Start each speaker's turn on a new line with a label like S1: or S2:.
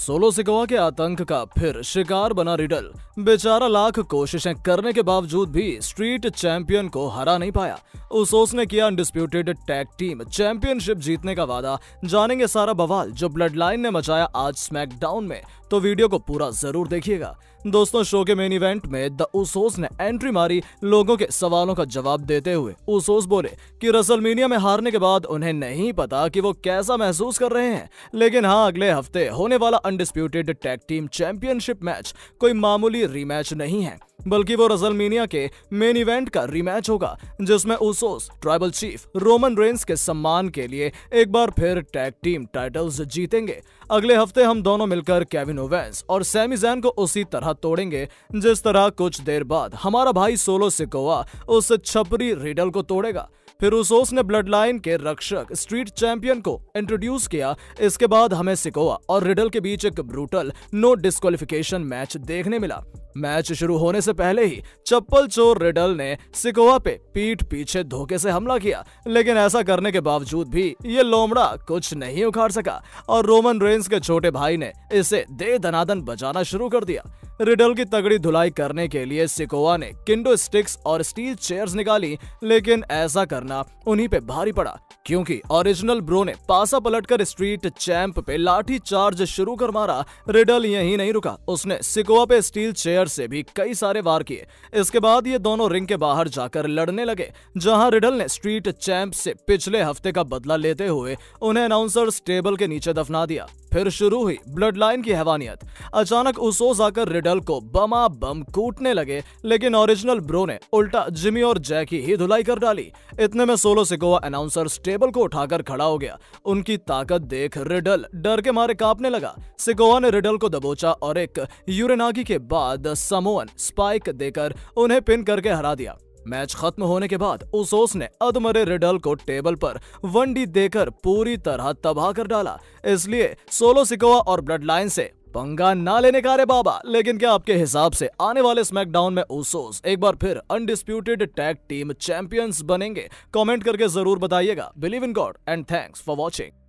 S1: solo से के आतंक का फिर शिकार बना रिडल बेचारा लाख कोशिशें करने के बावजूद भी स्ट्रीट चैंपियन को हरा नहीं पाया उसोस ने किया अनडिस्प्यूटेड टैग टीम चैंपियनशिप जीतने का वादा जानेंगे सारा बवाल जो ब्लड लाइन ने मचाया आज स्मैकडाउन में तो वीडियो को पूरा जरूर देखिएगा दोस्तों शो के मेन इवेंट में द उसोस ने एंट्री मारी लोगों के सवालों का जवाब देते हुए उसोस बोले कि रसलमीनिया में हारने के बाद उन्हें नहीं पता कि वो कैसा महसूस कर रहे हैं लेकिन हाँ अगले हफ्ते होने वाला undisputed tag team championship match कोई मामूली रीमैच नहीं है बल्कि वो रसलमीनिया के मेन इवेंट का रीमैच होगा जिसमें Usos tribal chief Roman Reigns के सम्मान के लिए एक बार फिर टैग टीम टाइटल्स जीतेंगे अगले हफ्ते हम दोनों मिलकर केविन ओवेंस और सैमी जैन को उसी तरह तोड़ेंगे जिस तरह कुछ देर बाद हमारा भाई सोलो सिकोवा उस छपरी रिडल को तोड़ेगा फिर ने ब्लड लाइन के रक्षक स्ट्रीट चैंपियन को इंट्रोड्यूस किया इसके बाद हमें सिकोवा और रिडल के बीच एक ब्रूटल नो डिस्कालिफिकेशन मैच देखने मिला मैच शुरू होने से पहले ही चप्पल चोर रिडल ने सिकोवा पे पीठ पीछे धोखे से हमला किया लेकिन ऐसा करने के बावजूद भी ये लोमड़ा कुछ नहीं उखाड़ सका और रोमन रेंस के छोटे भाई ने इसे दे दनादन बजाना शुरू कर दिया रिडल की तगड़ी धुलाई करने के लिए सिकोवा ने किंडो स्टिक्स और स्टील चेयर्स निकाली लेकिन ऐसा करने करना उन्हीं पे भारी पड़ा क्योंकि ओरिजिनल ब्रो ने पासा पलटकर स्ट्रीट चैंप पे लाठी चार्ज शुरू कर मारा रिडल यही नहीं रुका उसने सिकोआ पे स्टील चेयर से भी कई सारे वार किए इसके बाद ये दोनों रिंग के बाहर जाकर लड़ने लगे जहां रिडल ने स्ट्रीट चैंप से पिछले हफ्ते का बदला लेते हुए उन्हें अनाउंसर टेबल के नीचे दफना दिया फिर शुरू हुई ब्लड लाइन की हैवानियत अचानक उसोज आकर रिडल को बमा बम कूटने लगे लेकिन ओरिजिनल ब्रो ने उल्टा जिमी और जैकी ही धुलाई कर डाली इतने इतने में सोलो सिकोवा अनाउंसर स्टेबल को उठाकर खड़ा हो गया उनकी ताकत देख रिडल डर के मारे कांपने लगा सिकोवा ने रिडल को दबोचा और एक यूरेनागी के बाद समोअन स्पाइक देकर उन्हें पिन करके हरा दिया मैच खत्म होने के बाद उसोस ने अधमरे रिडल को टेबल पर वनडी देकर पूरी तरह तबाह कर डाला इसलिए सोलो सिकोवा और ब्लड लाइन से पंगा ना लेने का रे बाबा लेकिन क्या आपके हिसाब से आने वाले स्मैकडाउन में ओसोस एक बार फिर अनडिस्प्यूटेड टैग टीम चैंपियंस बनेंगे कमेंट करके जरूर बताइएगा believe in God and thanks for watching